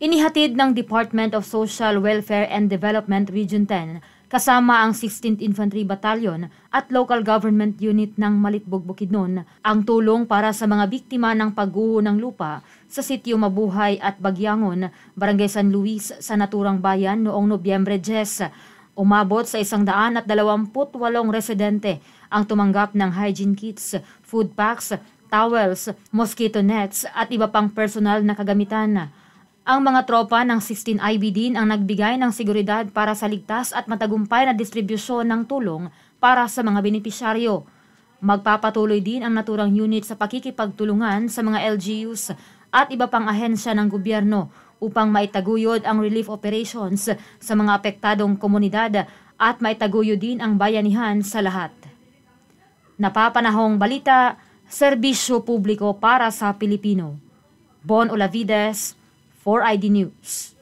Inihatid ng Department of Social Welfare and Development Region 10 kasama ang 16th Infantry Battalion at Local Government Unit ng Malitbog Bukidnon ang tulong para sa mga biktima ng pagguho ng lupa sa sitio Mabuhay at Bagyangon, Barangay San Luis sa naturang bayan noong Nobyembre 10. Umabot sa 128 residente ang tumanggap ng hygiene kits, food packs, towels, mosquito nets at iba pang personal na kagamitan. Ang mga tropa ng 16IB din ang nagbigay ng seguridad para sa ligtas at matagumpay na distribusyon ng tulong para sa mga benepisyaryo. Magpapatuloy din ang naturang unit sa pakikipagtulungan sa mga LGUs at iba pang ahensya ng gobyerno upang maitaguyod ang relief operations sa mga apektadong komunidad at maitaguyod din ang bayanihan sa lahat. Napapanahong balita, serbisyo publiko para sa Pilipino. Bon Olavides, For id News.